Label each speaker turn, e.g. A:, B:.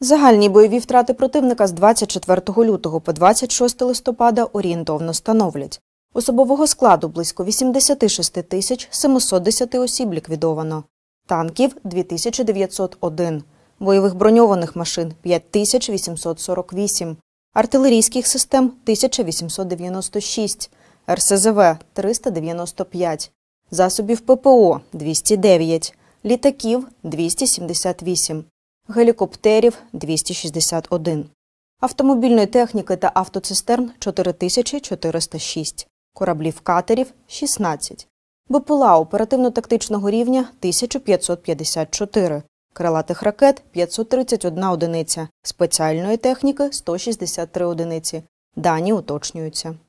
A: Загальні бойові втрати противника з 24 лютого по 26 листопада орієнтовно становлять. Особового складу близько 86 тисяч 710 осіб ліквідовано, танків 2901, бойових броньованих машин 5848, артилерійських систем 1896, РСЗВ 395, засобів ППО 209, літаків 278 гелікоптерів 261, автомобільної техніки та автоцистерн 4406, кораблів катерів 16, БПЛА оперативно-тактичного рівня 1554, крилатих ракет 531 одиниця, спеціальної техніки 163 одиниці. Дані уточнюються.